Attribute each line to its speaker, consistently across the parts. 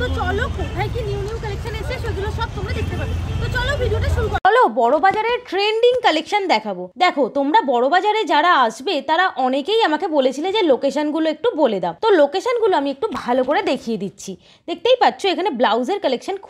Speaker 1: তো চলো চলো ট্রেন্ডিং কালেকশন দেখাবো দেখো তোমরা যারা আসবে তারা অনেকেই আমাকে বলেছিলে যে লোকেশনগুলো একটু বলে দাও তো লোকেশনগুলো আমি একটু ভালো করে দেখিয়ে দিচ্ছি দেখতেই এখানে ব্লাউজের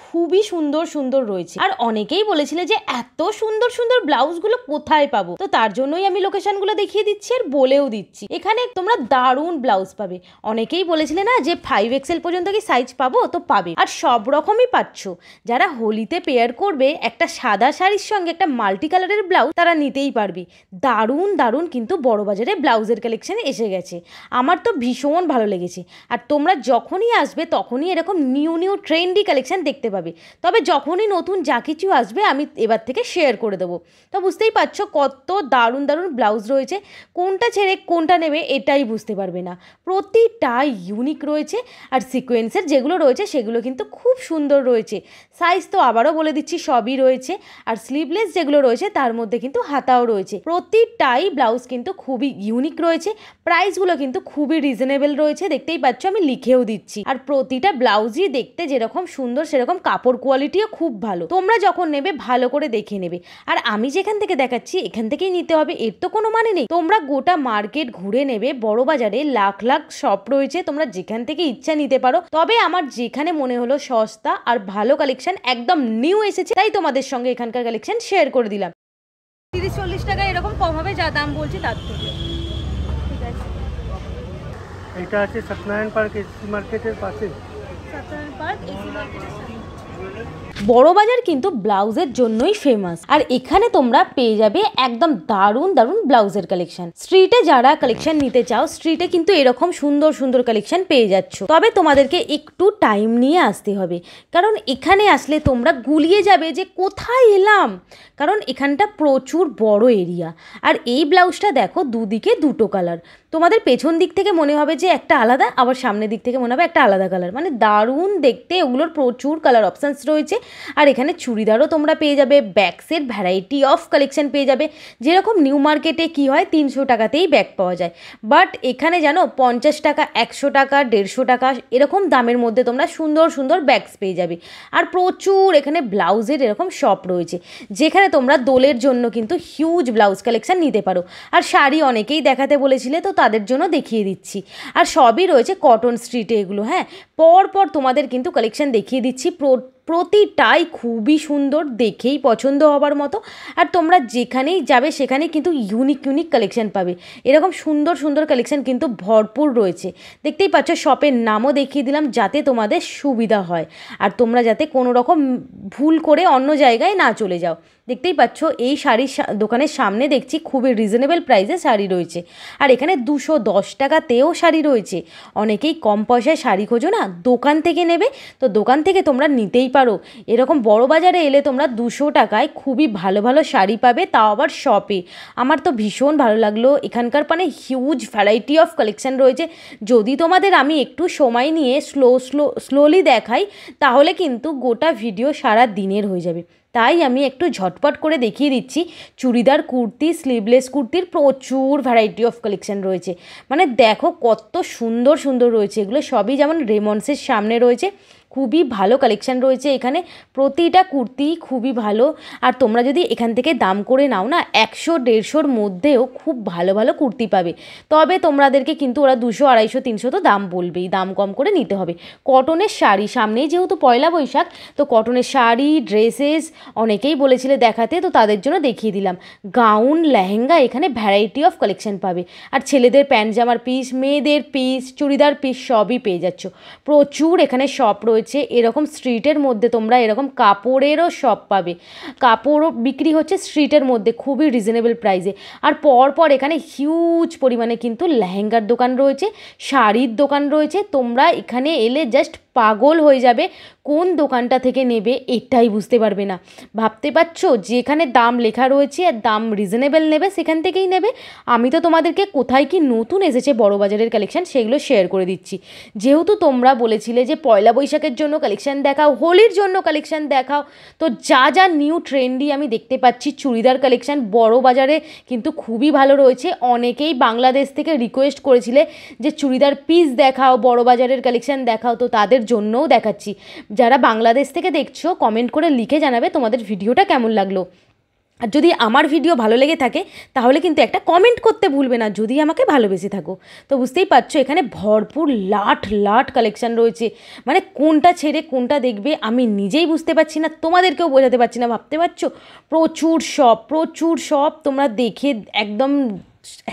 Speaker 1: খুবই সুন্দর সুন্দর রয়েছে আর অনেকেই বলেছিলে যে এত সুন্দর সুন্দর ব্লাউজগুলো কোথায় পাবো তো তার জন্যই আমি লোকেশনগুলো দেখিয়ে দিচ্ছি আর বলেও দিচ্ছি এখানে তোমরা দারুণ ব্লাউজ পাবে অনেকেই বলেছিলে না যে ফাইভ এক্সেল পর্যন্ত কি সাইজ পাবো মতো পাবে আর সব রকমই পাচ্ছ যারা হোলিতে পেয়ার করবে একটা সাদা শাড়ির সঙ্গে একটা মাল্টি কালারের ব্লাউজ তারা নিতেই পারবে দারুণ দারুণ কিন্তু বড় বাজারে ব্লাউজের কালেকশন এসে গেছে আমার তো ভীষণ ভালো লেগেছে আর তোমরা যখনই আসবে তখনই এরকম নিউ নিউ ট্রেন্ডি কালেকশন দেখতে পাবে তবে যখনই নতুন যা কিছু আসবে আমি এবার থেকে শেয়ার করে দেবো তো বুঝতেই পারছো কত দারুণ দারুণ ব্লাউজ রয়েছে কোনটা ছেড়ে কোনটা নেবে এটাই বুঝতে পারবে না প্রতিটাই ইউনিক রয়েছে আর সিকোয়েন্সের যেগুলো রয়েছে সেগুলো কিন্তু খুব সুন্দর রয়েছে সাইজ তো আবারও বলে দিচ্ছি সবই রয়েছে আর স্লিভলেস যেগুলো রয়েছে তার মধ্যে কিন্তু হাতাও রয়েছে প্রতিটাই ব্লাউজ কিন্তু খুবই ইউনিক রয়েছে প্রাইসগুলো কিন্তু খুবই রিজনেবল রয়েছে দেখতেই পাচ্ছ আমি লিখেও দিচ্ছি আর প্রতিটা ব্লাউজই দেখতে যেরকম সুন্দর সেরকম কাপড় কোয়ালিটিও খুব ভালো তোমরা যখন নেবে ভালো করে দেখে নেবে আর আমি যেখান থেকে দেখাচ্ছি এখান থেকেই নিতে হবে এর তো কোনো মানে নেই তোমরা গোটা মার্কেট ঘুরে নেবে বড় বাজারে লাখ লাখ শপ রয়েছে তোমরা যেখান থেকে ইচ্ছা নিতে পারো তবে আমার যে এখানে মনে হলো সস্তা আর ভালো কালেকশন একদম নিউ এসেছে তাই তোমাদের সঙ্গে এখানকার কালেকশন শেয়ার করে দিলাম তিরিশ চল্লিশ টাকা এরকম কম হবে যা দাম বলছি তার থেকে এটা আছে সত্যনারায়ণ পার্ক এসি মার্কেটের পাশে সত্যনারায়ণ পার্ক এসি মার্কেটের বড় বাজার কিন্তু ব্লাউজের জন্যই ফেমাস আর এখানে তোমরা পেয়ে যাবে একদম দারুণ দারুণ ব্লাউজের কালেকশন স্ট্রিটে যারা কালেকশন নিতে চাও স্ট্রিটে কিন্তু এরকম সুন্দর সুন্দর কালেকশন পেয়ে যাচ্ছ তবে তোমাদেরকে একটু টাইম নিয়ে আসতে হবে কারণ এখানে আসলে তোমরা গুলিয়ে যাবে যে কোথায় এলাম কারণ এখানটা প্রচুর বড় এরিয়া আর এই ব্লাউজটা দেখো দুদিকে দুটো কালার তোমাদের পেছন দিক থেকে মনে হবে যে একটা আলাদা আবার সামনের দিক থেকে মনে হবে একটা আলাদা কালার মানে দারুণ দেখতে ওগুলোর প্রচুর কালার অপশানস রয়েছে আর এখানে চুড়িদারও তোমরা পেয়ে যাবে ব্যাগসের ভ্যারাইটি অফ কালেকশন পেয়ে যাবে যেরকম নিউ মার্কেটে কি হয় তিনশো টাকাতেই ব্যাগ পাওয়া যায় বাট এখানে জানো পঞ্চাশ টাকা একশো টাকা দেড়শো টাকা এরকম দামের মধ্যে তোমরা সুন্দর সুন্দর ব্যাগস পেয়ে যাবে আর প্রচুর এখানে ব্লাউজের এরকম শপ রয়েছে যেখানে তোমরা দোলের জন্য কিন্তু হিউজ ব্লাউজ কালেকশন নিতে পারো আর শাড়ি অনেকেই দেখাতে বলেছিলে তো তাদের জন্য দেখিয়ে দিচ্ছি আর সবই রয়েছে কটন স্ট্রিটে এগুলো হ্যাঁ পরপর তোমাদের কিন্তু কালেকশন দেখিয়ে দিচ্ছি প্রতিটাই খুবই সুন্দর দেখেই পছন্দ হবার মতো আর তোমরা যেখানেই যাবে সেখানে কিন্তু ইউনিক ইউনিক কালেকশান পাবে এরকম সুন্দর সুন্দর কালেকশান কিন্তু ভরপুর রয়েছে দেখতেই পাচ্ছ শপের নামও দেখিয়ে দিলাম যাতে তোমাদের সুবিধা হয় আর তোমরা যাতে কোনো রকম ভুল করে অন্য জায়গায় না চলে যাও দেখতেই পাচ্ছ এই শাড়ির দোকানের সামনে দেখছি খুবই রিজনেবল প্রাইসে শাড়ি রয়েছে আর এখানে দুশো দশ টাকাতেও শাড়ি রয়েছে অনেকেই কম পয়সায় শাড়ি খোঁজো না দোকান থেকে নেবে তো দোকান থেকে তোমরা নিতেই পারো এরকম বড় বাজারে এলে তোমরা দুশো টাকায় খুবই ভালো ভালো শাড়ি পাবে তাও আবার শপে আমার তো ভীষণ ভালো লাগলো এখানকার মানে হিউজ ভ্যারাইটি অফ কালেকশান রয়েছে যদি তোমাদের আমি একটু সময় নিয়ে স্লো স্লো স্লোলি দেখাই তাহলে কিন্তু গোটা ভিডিও সারা দিনের হয়ে যাবে তাই আমি একটু ঝটপট করে দেখিয়ে দিচ্ছি চুড়িদার কুর্তি স্লিভলেস কুর্তির প্রচুর ভ্যারাইটি অফ কালেকশান রয়েছে মানে দেখো কত সুন্দর সুন্দর রয়েছে এগুলো সবই যেমন রেমন্ডসের সামনে রয়েছে খুবই ভালো কালেকশান রয়েছে এখানে প্রতিটা কুর্তি খুবই ভালো আর তোমরা যদি এখান থেকে দাম করে নাও না একশো দেড়শোর মধ্যেও খুব ভালো ভালো কুর্তি পাবে তবে তোমাদেরকে কিন্তু ওরা দুশো আড়াইশো তিনশো তো দাম বলবেই দাম কম করে নিতে হবে কটনের শাড়ি সামনেই যেহেতু পয়লা বৈশাখ তো কটনের শাড়ি ড্রেসেস অনেকেই বলেছিলে দেখাতে তো তাদের জন্য দেখিয়ে দিলাম গাউন লেহেঙ্গা এখানে ভ্যারাইটি অফ কালেকশান পাবে আর ছেলেদের প্যান্ট জামার পিস মেয়েদের পিস চুড়িদার পিস সবই পেয়ে যাচ্ছ প্রচুর এখানে শপ রয়েছে রয়েছে এরকম স্ট্রিটের মধ্যে তোমরা এরকম কাপড়েরও শপ পাবে কাপড়ও বিক্রি হচ্ছে স্ট্রিটের মধ্যে খুবই রিজনেবল প্রাইসে আর পরপর এখানে হিউজ পরিমাণে কিন্তু লেহেঙ্গার দোকান রয়েছে শাড়ির দোকান রয়েছে তোমরা এখানে এলে জাস্ট পাগল হয়ে যাবে কোন দোকানটা থেকে নেবে এটাই বুঝতে পারবে না ভাবতে পারছো যেখানে দাম লেখা রয়েছে আর দাম রিজনেবল নেবে সেখান থেকেই নেবে আমি তো তোমাদেরকে কোথায় কি নতুন এসেছে বড় বাজারের কালেকশান সেগুলো শেয়ার করে দিচ্ছি যেহেতু তোমরা বলেছিলে যে পয়লা বৈশাখের জন্য কালেকশান দেখাও হোলির জন্য কালেকশান দেখাও তো যা যা নিউ ট্রেন্ডি আমি দেখতে পাচ্ছি চুড়িদার কালেকশান বড় বাজারে কিন্তু খুবই ভালো রয়েছে অনেকেই বাংলাদেশ থেকে রিকোয়েস্ট করেছিলে যে চুড়িদার পিস দেখাও বড় বাজারের কালেকশান দেখাও তো তাদের জন্যও দেখাচ্ছি যারা বাংলাদেশ থেকে দেখছো কমেন্ট করে লিখে জানাবে তোমাদের ভিডিওটা কেমন লাগলো আর যদি আমার ভিডিও ভালো লেগে থাকে তাহলে কিন্তু একটা কমেন্ট করতে ভুলবে না যদি আমাকে ভালোবেসে থাকো তো বুঝতেই পারছো এখানে ভরপুর লাট লাট কালেকশান রয়েছে মানে কোনটা ছেড়ে কোনটা দেখবে আমি নিজেই বুঝতে পারছি না তোমাদেরকেও বোঝাতে পারছি না ভাবতে পারছো প্রচুর সব প্রচুর সব তোমরা দেখে একদম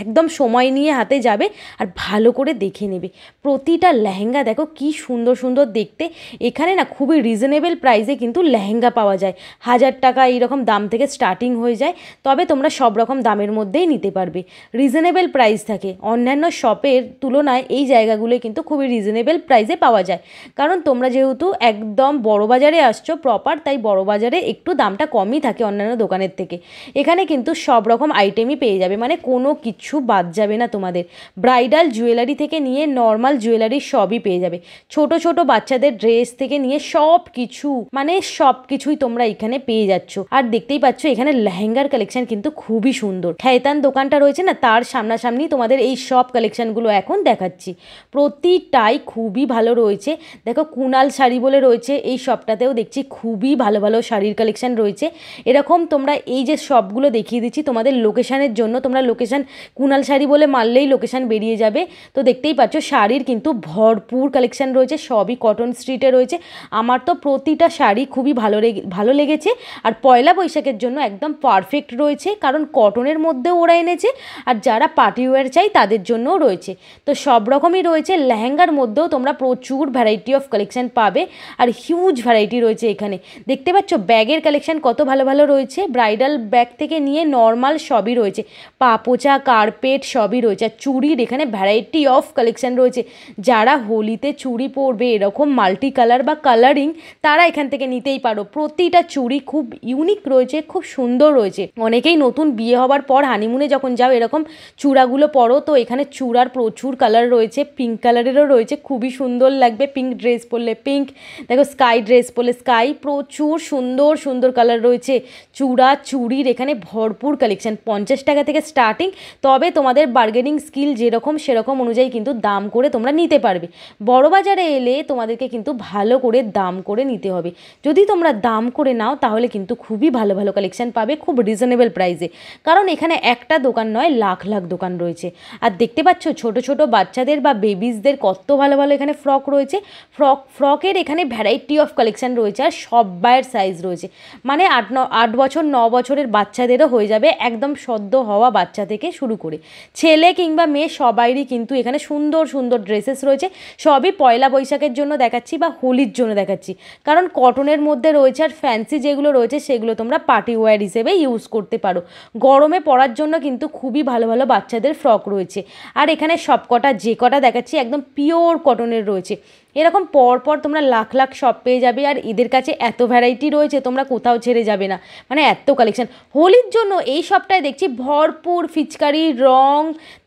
Speaker 1: একদম সময় নিয়ে হাতে যাবে আর ভালো করে দেখে নেবে প্রতিটা লেহেঙ্গা দেখো কি সুন্দর সুন্দর দেখতে এখানে না খুবই রিজনেবল প্রাইসে কিন্তু লেহেঙ্গা পাওয়া যায় হাজার টাকা এইরকম দাম থেকে স্টার্টিং হয়ে যায় তবে তোমরা সব রকম দামের মধ্যেই নিতে পারবে রিজনেবল প্রাইস থাকে অন্যান্য শপের তুলনায় এই জায়গাগুলো কিন্তু খুবই রিজনেবল প্রাইসে পাওয়া যায় কারণ তোমরা যেহেতু একদম বড় বাজারে আসছো প্রপার তাই বড় বাজারে একটু দামটা কমই থাকে অন্যান্য দোকানের থেকে এখানে কিন্তু সব রকম আইটেমই পেয়ে যাবে মানে কোনো কিচ্ছু বাদ যাবে না তোমাদের ব্রাইডাল জুয়েলারি থেকে নিয়ে নর্মাল জুয়েলারি সবই পেয়ে যাবে ছোট ছোট বাচ্চাদের ড্রেস থেকে নিয়ে সব কিছু মানে সব কিছুই তোমরা এখানে পেয়ে যাচ্ছ আর দেখতেই পাচ্ছ এখানে লেহেঙ্গার কালেকশন কিন্তু খুবই সুন্দর ঠেতান দোকানটা রয়েছে না তার সামনাসামনি তোমাদের এই সব কালেকশনগুলো এখন দেখাচ্ছি প্রতিটাই খুবই ভালো রয়েছে দেখো কুনাল শাড়ি বলে রয়েছে এই সবটাতেও দেখছি খুবই ভালো ভালো শাড়ির কালেকশন রয়েছে এরকম তোমরা এই যে সবগুলো দেখিয়ে দিচ্ছি তোমাদের লোকেশানের জন্য তোমরা লোকেশান কুনাল শাড়ি বলে মারলেই লোকেশান বেরিয়ে যাবে তো দেখতেই পাচ্ছ শাড়ির কিন্তু ভরপুর কালেকশান রয়েছে সবই কটন স্ট্রিটে রয়েছে আমার তো প্রতিটা শাড়ি খুবই ভালো ভালো লেগেছে আর পয়লা বৈশাখের জন্য একদম পারফেক্ট রয়েছে কারণ কটনের মধ্যেও ওরা এনেছে আর যারা পার্টিওয়্যার চাই তাদের জন্যও রয়েছে তো সব রকমই রয়েছে লেহেঙ্গার মধ্যেও তোমরা প্রচুর ভ্যারাইটি অফ কালেকশান পাবে আর হিউজ ভ্যারাইটি রয়েছে এখানে দেখতে পাচ্ছ ব্যাগের কালেকশান কত ভালো ভালো রয়েছে ব্রাইডাল ব্যাগ থেকে নিয়ে নর্মাল সবই রয়েছে পাপোচা কার্পেট সবই রয়েছে আর চুড়ির এখানে ভ্যারাইটি অফ কালেকশান রয়েছে যারা হোলিতে চুড়ি পরবে এরকম মাল্টি কালার বা কালারিং তারা এখান থেকে নিতেই পারো প্রতিটা চুড়ি খুব ইউনিক রয়েছে খুব সুন্দর রয়েছে অনেকেই নতুন বিয়ে হবার পর হানিমুনে যখন যাও এরকম চূড়াগুলো পরো তো এখানে চূড়ার প্রচুর কালার রয়েছে পিঙ্ক কালারেরও রয়েছে খুবই সুন্দর লাগবে পিঙ্ক ড্রেস পরলে পিঙ্ক দেখো স্কাই ড্রেস পরলে স্কাই প্রচুর সুন্দর সুন্দর কালার রয়েছে চূড়া চুড়ির এখানে ভরপুর কালেকশান পঞ্চাশ টাকা থেকে স্টার্টিং তবে তোমাদের বার্গেনিং স্কিল যেরকম সেরকম অনুযায়ী কিন্তু দাম করে তোমরা নিতে পারবে বড় বাজারে এলে তোমাদেরকে কিন্তু ভালো করে দাম করে নিতে হবে যদি তোমরা দাম করে নাও তাহলে কিন্তু খুবই ভালো ভালো কালেকশান পাবে খুব রিজনেবল প্রাইসে কারণ এখানে একটা দোকান নয় লাখ লাখ দোকান রয়েছে আর দেখতে পাচ্ছ ছোট ছোট বাচ্চাদের বা বেবিসদের কত ভালো ভালো এখানে ফ্রক রয়েছে ফ্রক ফ্রকের এখানে ভ্যারাইটি অফ কালেকশান রয়েছে আর সব বায়ের সাইজ রয়েছে মানে আট ন আট বছর ন বছরের বাচ্চাদেরও হয়ে যাবে একদম সদ্য হওয়া বাচ্চা থেকে শুরু করে ছেলে কিংবা মেয়ে সবাইরই কিন্তু এখানে সুন্দর সুন্দর ড্রেসেস রয়েছে সবই পয়লা বৈশাখের জন্য দেখাচ্ছি বা হোলির জন্য দেখাচ্ছি কারণ কটনের মধ্যে রয়েছে আর ফ্যান্সি যেগুলো রয়েছে সেগুলো তোমরা পার্টি ওয়্যার হিসেবে ইউজ করতে পারো গরমে পড়ার জন্য কিন্তু খুবই ভালো ভালো বাচ্চাদের ফ্রক রয়েছে আর এখানে সব কটা যে কটা দেখাচ্ছি একদম পিওর কটনের রয়েছে এরকম পরপর তোমরা লাখ লাখ সব পেয়ে যাবে আর এদের কাছে এত ভ্যারাইটি রয়েছে তোমরা কোথাও ছেড়ে যাবে না মানে এত কালেকশন হোলির জন্য এই সবটাই দেখছি ভরপুর ফিচকা পিচকারি রং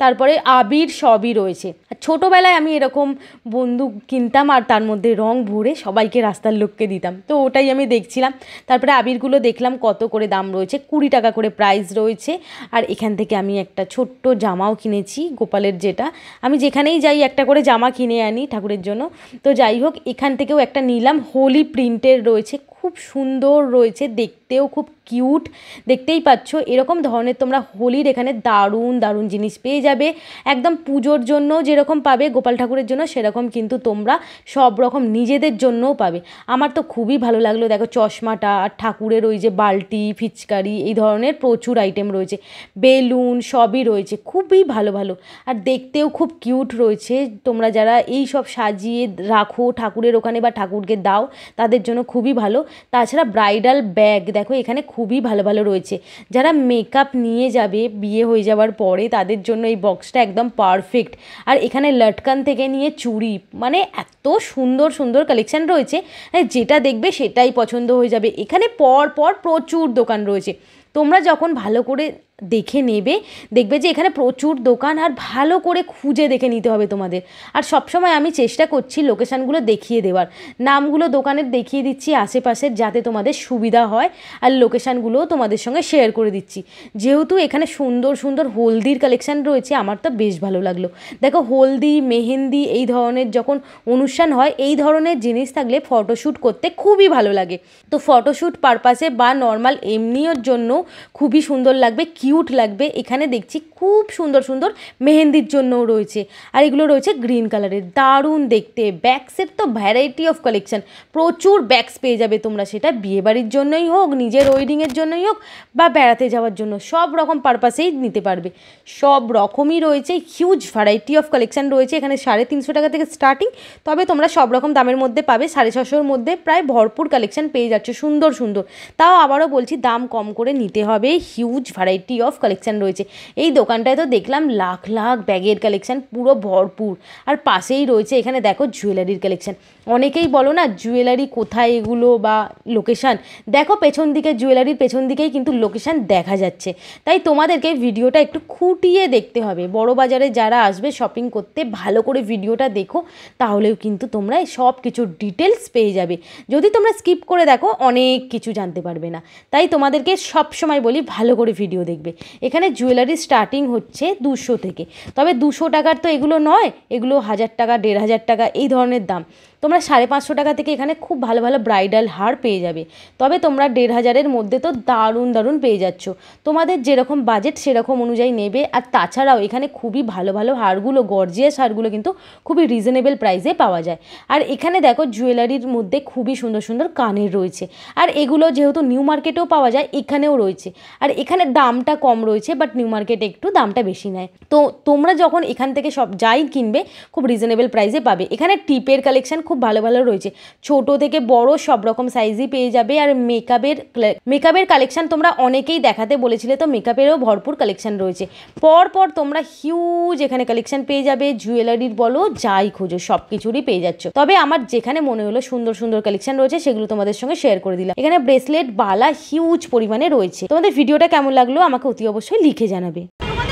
Speaker 1: তারপরে আবির সবই রয়েছে ছোটোবেলায় আমি এরকম বন্দুক কিনতাম আর তার মধ্যে রং ভরে সবাইকে রাস্তার লোককে দিতাম তো ওটাই আমি দেখছিলাম তারপরে আবিরগুলো দেখলাম কত করে দাম রয়েছে কুড়ি টাকা করে প্রাইস রয়েছে আর এখান থেকে আমি একটা ছোট্ট জামাও কিনেছি গোপালের যেটা আমি যেখানেই যাই একটা করে জামা কিনে আনি ঠাকুরের জন্য তো যাই হোক এখান থেকেও একটা নিলাম হোলি প্রিন্টের রয়েছে খুব সুন্দর রয়েছে দেখতেও খুব কিউট দেখতেই পাচ্ছ এরকম ধরনের তোমরা হোলির এখানে দারুণ দারুণ জিনিস পেয়ে যাবে একদম পুজোর জন্য যেরকম পাবে গোপাল ঠাকুরের জন্য সেরকম কিন্তু তোমরা সব রকম নিজেদের জন্যও পাবে আমার তো খুবই ভালো লাগলো দেখো চশমাটা আর ঠাকুরের ওই যে বালতি ফিচকারি এই ধরনের প্রচুর আইটেম রয়েছে বেলুন সবই রয়েছে খুবই ভালো ভালো আর দেখতেও খুব কিউট রয়েছে তোমরা যারা এই সব সাজিয়ে রাখো ঠাকুরের ওখানে বা ঠাকুরকে দাও তাদের জন্য খুবই ভালো তাছাড়া ব্রাইডাল ব্যাগ দেখো এখানে খুবই ভালো ভালো রয়েছে যারা মেকআপ নিয়ে যাবে বিয়ে হয়ে যাওয়ার পরে তাদের জন্য এই বক্সটা একদম পারফেক্ট আর এখানে লটকান থেকে নিয়ে চুড়ি মানে এত সুন্দর সুন্দর কালেকশান রয়েছে হ্যাঁ, যেটা দেখবে সেটাই পছন্দ হয়ে যাবে এখানে পর পর প্রচুর দোকান রয়েছে তোমরা যখন ভালো করে দেখে নেবে দেখবে যে এখানে প্রচুর দোকান আর ভালো করে খুঁজে দেখে নিতে হবে তোমাদের আর সবসময় আমি চেষ্টা করছি লোকেশানগুলো দেখিয়ে দেওয়ার নামগুলো দোকানের দেখিয়ে দিচ্ছি আশেপাশের যাতে তোমাদের সুবিধা হয় আর লোকেশানগুলোও তোমাদের সঙ্গে শেয়ার করে দিচ্ছি যেহেতু এখানে সুন্দর সুন্দর হলদির কালেকশান রয়েছে আমার তো বেশ ভালো লাগলো দেখো হলদি মেহেন্দি এই ধরনের যখন অনুষ্ঠান হয় এই ধরনের জিনিস থাকলে ফটোশ্যুট করতে খুবই ভালো লাগে তো ফটোশ্যুট পারপাসে বা নর্মাল এমনিওর জন্য খুবই সুন্দর লাগবে কিউট লাগবে এখানে দেখছি খুব সুন্দর সুন্দর মেহেন্দির জন্যও রয়েছে আর এগুলো রয়েছে গ্রিন কালারের দারুণ দেখতে ব্যাগসের তো ভ্যারাইটি অফ কালেকশান প্রচুর ব্যাগস পেয়ে যাবে তোমরা সেটা বিয়েবাড়ির জন্যই হোক নিজের ওয়েডিংয়ের জন্যই হোক বা বেড়াতে যাওয়ার জন্য সব রকম পারপাসেই নিতে পারবে সব রকমই রয়েছে হিউজ ভ্যারাইটি অফ কালেকশান রয়েছে এখানে সাড়ে তিনশো টাকা থেকে স্টার্টিং তবে তোমরা সব রকম দামের মধ্যে পাবে সাড়ে ছশোর মধ্যে প্রায় ভরপুর কালেকশান পেয়ে যাচ্ছ সুন্দর সুন্দর তাও আবারও বলছি দাম কম করে নিতে হবে হিউজ ভ্যারাইটি অফ কালেকশান রয়েছে এই দোকান দোকানটায় তো দেখলাম লাখ লাখ ব্যাগের কালেকশান পুরো ভরপুর আর পাশেই রয়েছে এখানে দেখো জুয়েলারির কালেকশান অনেকেই বলো না জুয়েলারি কোথায় এগুলো বা লোকেশান দেখো পেছন দিকে জুয়েলারির পেছন দিকেই কিন্তু লোকেশান দেখা যাচ্ছে তাই তোমাদেরকে ভিডিওটা একটু খুঁটিয়ে দেখতে হবে বড় বাজারে যারা আসবে শপিং করতে ভালো করে ভিডিওটা দেখো তাহলেও কিন্তু তোমরা সব কিছুর ডিটেলস পেয়ে যাবে যদি তোমরা স্কিপ করে দেখো অনেক কিছু জানতে পারবে না তাই তোমাদেরকে সব সময় বলি ভালো করে ভিডিও দেখবে এখানে জুয়েলারি স্টার্টিং হচ্ছে দুশো থেকে তবে দুশো টাকার তো এগুলো নয় এগুলো হাজার টাকা দেড় হাজার টাকা এই ধরনের দাম তোমরা সাড়ে পাঁচশো টাকা থেকে এখানে খুব ভালো ভালো ব্রাইডাল হার পেয়ে যাবে তবে তোমরা দেড় হাজারের মধ্যে তো দারুণ দারুণ পেয়ে যাচ্ছ তোমাদের যেরকম বাজেট সেরকম অনুযায়ী নেবে আর তাছাড়াও এখানে খুবই ভালো ভালো হারগুলো গর্জিয়াস হারগুলো কিন্তু খুবই রিজনেবল প্রাইসে পাওয়া যায় আর এখানে দেখো জুয়েলারির মধ্যে খুবই সুন্দর সুন্দর কানের রয়েছে আর এগুলো যেহেতু নিউ মার্কেটেও পাওয়া যায় এখানেও রয়েছে আর এখানে দামটা কম রয়েছে বাট নিউ মার্কেটে একটু একটু দামটা বেশি নেয় তো তোমরা যখন এখান থেকে সব যাই কিনবে খুব রিজনেবল প্রাইসে পাবে এখানে টিপের কালেকশন খুব ভালো ভালো রয়েছে ছোট থেকে বড় সব রকম সাইজই পেয়ে যাবে আর মেকআপের মেকআপের কালেকশন তোমরা অনেকেই দেখাতে বলেছিলে তো মেকআপেরও ভরপুর কালেকশন রয়েছে পরপর তোমরা হিউজ এখানে কালেকশন পেয়ে যাবে জুয়েলারির বলো যাই খোঁজো সব কিছুরই পেয়ে যাচ্ছ তবে আমার যেখানে মনে হলো সুন্দর সুন্দর কালেকশন রয়েছে সেগুলো তোমাদের সঙ্গে শেয়ার করে দিলাম এখানে ব্রেসলেট বালা হিউজ পরিমাণে রয়েছে তোমাদের ভিডিওটা কেমন লাগলো আমাকে অতি অবশ্যই লিখে জানাবে